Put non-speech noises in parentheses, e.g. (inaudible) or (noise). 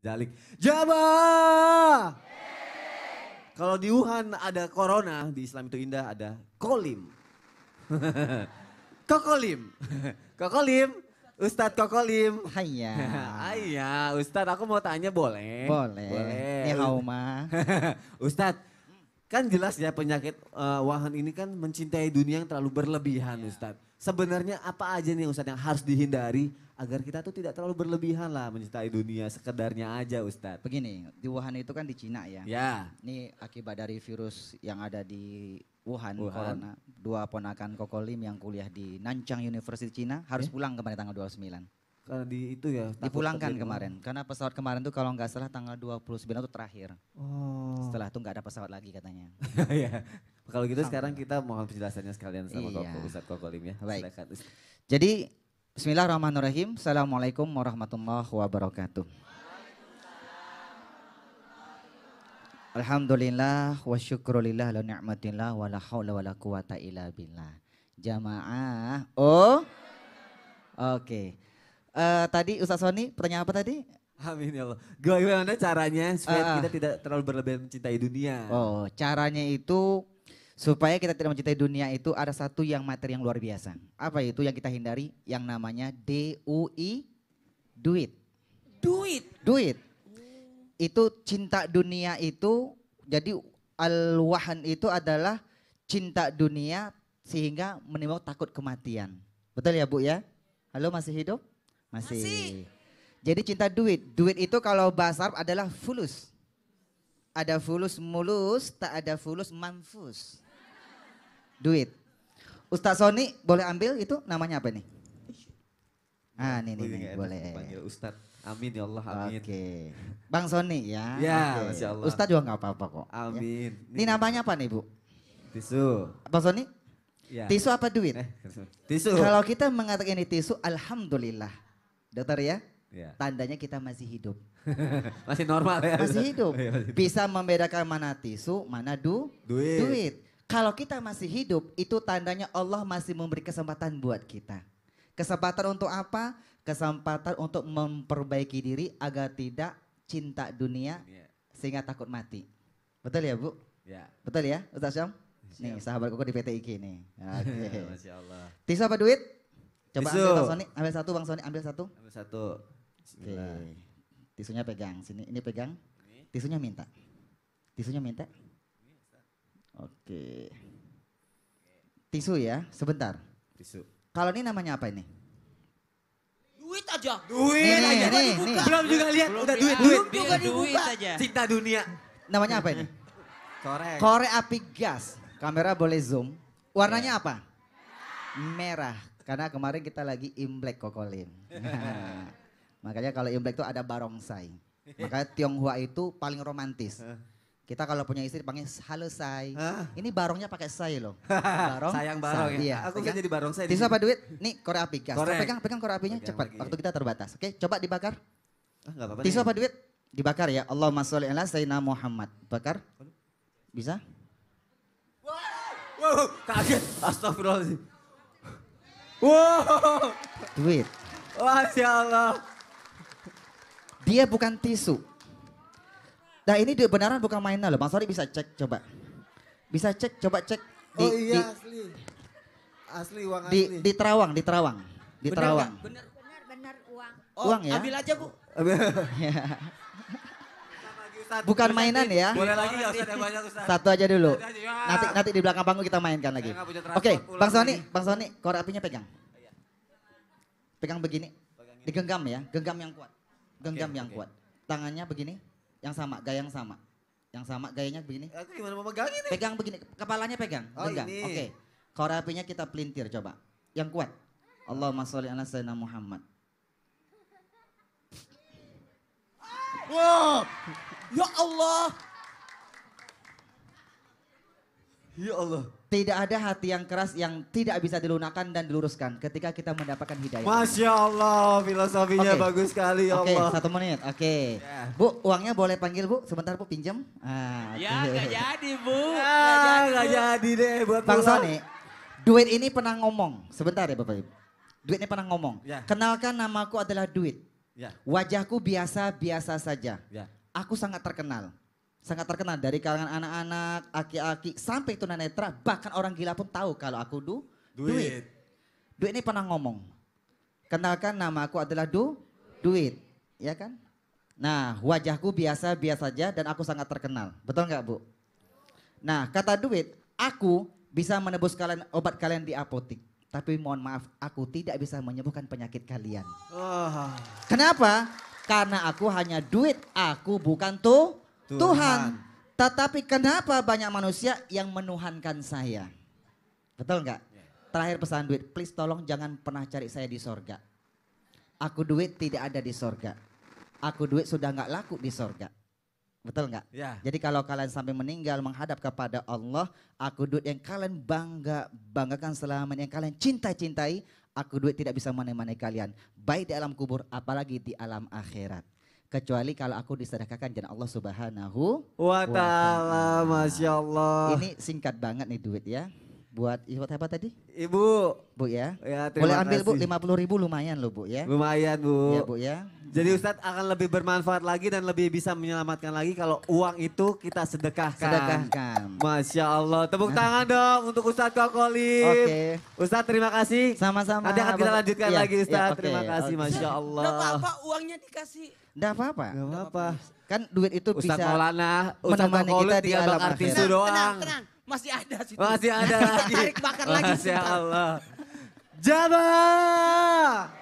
Jalik. Jaba! Kalau di Wuhan ada corona, di Islam itu indah ada kolim. Kokolim. (laughs) (laughs) Kokolim. Ustadz Kokolim. Haya. (laughs) Haya, Ustadz aku mau tanya boleh? Boleh. Boleh. Ya Ustadz, kan jelas ya penyakit uh, eh, wahan ini kan mencintai dunia yang terlalu berlebihan ya. Ustadz sebenarnya apa aja nih Ustadz yang harus dihindari agar kita tuh tidak terlalu berlebihan lah mencintai dunia sekedarnya aja Ustadz. Begini, di Wuhan itu kan di Cina ya. Ya. Ini akibat dari virus yang ada di Wuhan, Wuhan. Corona. Dua ponakan Kokolim yang kuliah di Nanchang University Cina harus ya? pulang kemarin tanggal 29. Karena di itu ya? Dipulangkan kemarin. Karena pesawat kemarin tuh kalau nggak salah tanggal 29 itu terakhir. Oh. Setelah itu nggak ada pesawat lagi katanya. (laughs) Ya. Kalau gitu sekarang kita mohon penjelasannya sekalian sama iya. Koko, Ustaz Koko Lim ya. Baik. Silakan. Jadi Bismillahirrahmanirrahim. Assalamualaikum warahmatullahi wabarakatuh. Alhamdulillah wa syukrulillah la ni'matillah wa la hawla wa la quwata illa billah. Jamaah. Oh. Oke. Okay. Uh, eh, tadi Ustaz Sony pertanyaan apa tadi? Amin ya Allah. Gimana caranya supaya uh, kita tidak terlalu berlebihan mencintai dunia? Oh, caranya itu Supaya kita tidak mencintai dunia itu ada satu yang materi yang luar biasa. Apa itu yang kita hindari? Yang namanya DUI, duit. Duit? Duit. Itu cinta dunia itu, jadi al-wahan itu adalah cinta dunia sehingga menimbulkan takut kematian. Betul ya Bu ya? Halo masih hidup? Masih. masih. Jadi cinta duit. Duit itu kalau bahasa Arab adalah fulus. Ada fulus mulus, tak ada fulus manfus duit. Ustaz Sony boleh ambil itu namanya apa nih? Ah, ini nih, nih boleh. Panggil Ustadz. Amin ya Allah, amin. Oke. Bang Sony ya. Ya, okay. Masya Allah. Ustadz juga nggak apa-apa kok. Ya. Amin. Ya. Ini namanya apa nih Bu? Tisu. Bang Sony? Ya. Tisu apa duit? Eh, (laughs) tisu. Kalau kita mengatakan ini tisu, Alhamdulillah. Dokter ya? ya. Tandanya kita masih hidup. (laughs) masih normal ya? (laughs) Iya, masih hidup. Bisa membedakan mana tisu, mana du? Duit. Duit. Kalau kita masih hidup, itu tandanya Allah masih memberi kesempatan buat kita. Kesempatan untuk apa? Kesempatan untuk memperbaiki diri agar tidak cinta dunia iya. sehingga takut mati. Betul ya Bu? Ya. Betul ya Ustaz Syam? Nih sahabatku koko di PT IKI nih. (laughs) Masya Allah. Tisu apa duit? Coba ambil Bang Sony, ambil satu Bang Sony, ambil satu. Ambil satu. Oke. Tisunya pegang, sini ini pegang. Tisunya minta. Tisunya minta. Oke. Tisu ya, sebentar. Tisu. Kalau ini namanya apa ini? Duit aja. Duit nih, aja. Nih, nih, nih. Belum juga lihat, udah duit, duit. duit. juga duit aja. Cinta dunia. Namanya apa ini? Korek. Korek api gas. Kamera boleh zoom. Warnanya iya. apa? Merah. Karena kemarin kita lagi Imlek Kokolin. (laughs) Makanya kalau Imlek itu ada barongsai. Makanya Tionghoa itu paling romantis. Kita kalau punya istri panggil halo say. Hah? Ini barongnya pakai say loh. (laughs) Barong. Sayang barong say, ya. Iya. Aku kan jadi barong say. Bisa apa duit? Nih korek api gas. Korek. Pegang pegang korek apinya pegang cepat. Lagi. Waktu kita terbatas. Oke, coba dibakar. Ah, apa-apa. Tisu ya. apa duit? Dibakar ya. Allahumma sholli ala sayyidina Muhammad. Bakar. Bisa? Wow, wow kaget. Astagfirullahaladzim. Wow. Duit. Masya Allah. Dia bukan tisu. Nah ini beneran bukan mainan loh, bang Tori bisa cek coba. Bisa cek, coba cek. Di, oh iya di, asli. Asli uang di, asli. Di Terawang, di Terawang. Di bener, Terawang. Bener, bener, uang. Oh, uang ya? Ambil aja bu. (laughs) Bukan mainan ya. Boleh lagi ya Ustaz yang banyak Ustaz. Satu aja dulu. Ya. Nanti nanti di belakang panggung kita mainkan lagi. Oke, Bang Sony, Bang Sony, korek apinya pegang. Oh, iya. Pegang begini. Digenggam ya, genggam yang kuat. Genggam yang kuat. Tangannya begini yang sama, gaya yang sama. Yang sama gayanya begini. Aku gimana mau pegang ini? Pegang begini, kepalanya pegang. Oh, pegang. Oke. Okay. Korapinya kita pelintir coba. Yang kuat. Allahumma sholli ala sayyidina Muhammad. Wow. Ya Allah. Ya Allah. Tidak ada hati yang keras yang tidak bisa dilunakkan dan diluruskan ketika kita mendapatkan hidayah. Masya Allah, filosofinya okay. bagus sekali ya okay, Allah. Oke, satu menit. Oke. Okay. Ya. Yeah. Bu, uangnya boleh panggil Bu? Sebentar Bu, pinjam. Ah, Ya, gak jadi Bu. Ya, gak, gak jadi deh buat Bang Sony, duit ini pernah ngomong. Sebentar ya Bapak Ibu. Duit ini pernah ngomong. Yeah. Kenalkan namaku adalah duit. Yeah. Wajahku biasa-biasa saja. Yeah. Aku sangat terkenal sangat terkenal dari kalangan anak-anak, aki-aki, sampai tunanetra, bahkan orang gila pun tahu kalau aku du, duit. duit. Duit ini pernah ngomong. Kenalkan nama aku adalah du, duit. Ya kan? Nah wajahku biasa-biasa saja dan aku sangat terkenal. Betul nggak bu? Nah kata duit, aku bisa menebus kalian obat kalian di apotik. Tapi mohon maaf, aku tidak bisa menyembuhkan penyakit kalian. Oh. Kenapa? Karena aku hanya duit, aku bukan tuh Tuhan. Tuhan. Tetapi kenapa banyak manusia yang menuhankan saya? Betul nggak? Terakhir pesan duit, please tolong jangan pernah cari saya di sorga. Aku duit tidak ada di sorga. Aku duit sudah nggak laku di sorga. Betul nggak? Ya. Jadi kalau kalian sampai meninggal menghadap kepada Allah, aku duit yang kalian bangga banggakan selama yang kalian cintai cintai, aku duit tidak bisa menemani kalian, baik di alam kubur apalagi di alam akhirat kecuali kalau aku diserahkan jalan Allah Subhanahu wa taala. Masya Allah. Ini singkat banget nih duit ya buat ibu apa tadi? Ibu. Bu ya. ya Boleh ambil kasih. Bu lima puluh ribu lumayan loh Bu ya. Lumayan Bu. Ya Bu ya. Jadi Ustadz akan lebih bermanfaat lagi dan lebih bisa menyelamatkan lagi kalau uang itu kita sedekahkan. Sedekahkan. Masya Allah. Tepuk nah. tangan dong untuk Ustadz Kokoli. Oke. Okay. Ustadz terima kasih. Sama-sama. Nanti akan kita lanjutkan ya, lagi iya, Ustadz. Ya, okay, terima kasih okay. Masya Allah. Gak apa-apa uangnya dikasih. Gak apa-apa. Gak apa-apa. Kan duit itu Ustadz bisa Maulana, Ustadz menemani Kokoli kita di alam akhirat. Tenang, tenang. Masih ada sih. Masih ada (laughs) lagi. Tarik bakar lagi. Masya Allah. Jabar.